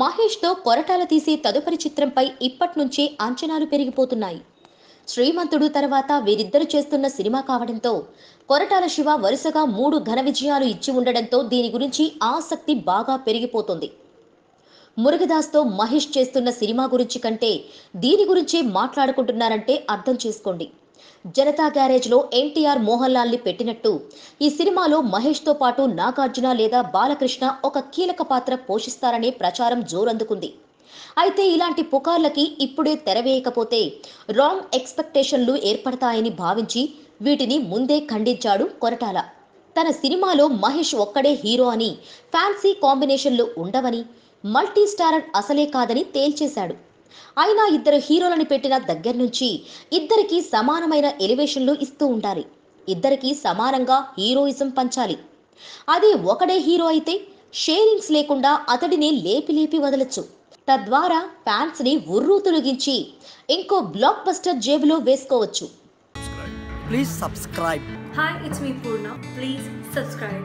మహేష్తో కొరటాల తీసే తదుపరి చిత్రంపై ఇప్పటి నుంచే అంచనాలు పెరిగిపోతున్నాయి శ్రీమంతుడు తర్వాత వీరిద్దరు చేస్తున్న సినిమా కావడంతో కొరటాల శివ వరుసగా మూడు ఘన విజయాలు ఇచ్చి ఉండడంతో దీని గురించి ఆసక్తి బాగా పెరిగిపోతుంది మురుగదాస్తో మహేష్ చేస్తున్న సినిమా గురించి కంటే దీని గురించే మాట్లాడుకుంటున్నారంటే అర్థం చేసుకోండి జనతా గ్యారేజ్ లో ఎన్టీఆర్ మోహన్ లాల్ ని పెట్టినట్టు ఈ సినిమాలో మహేష్ తో పాటు నాగార్జున లేదా బాలకృష్ణ ఒక కీలక పాత్ర పోషిస్తారనే ప్రచారం జోరందుకుంది అయితే ఇలాంటి పుకార్లకి ఇప్పుడే తెరవేయకపోతే రాంగ్ ఎక్స్పెక్టేషన్లు ఏర్పడతాయని భావించి వీటిని ముందే ఖండించాడు కొరటాల తన సినిమాలో మహేష్ ఒక్కడే హీరో అని ఫ్యాన్సీ కాంబినేషన్లు ఉండవని మల్టీ అసలే కాదని తేల్చేశాడు అయినా ఇద్దరు హీరోలను పెట్టిన దగ్గర నుంచి ఇద్దరికి సమానమైన ఎలివేషన్లు ఇస్తూ ఉండాలి ఇద్దరికి సమానంగా హీరోయిజం పంచాలి అదే ఒకడే హీరో అయితే షేరింగ్స్ లేకుండా అతడిని లేపి లేపి వదలచ్చు తద్వారా ఫ్యాన్స్ ని ఉర్రూ తొలగించి ఇంకో బ్లాక్ బస్టర్ జేబులో వేసుకోవచ్చు please subscribe hi it's me Poorna please subscribe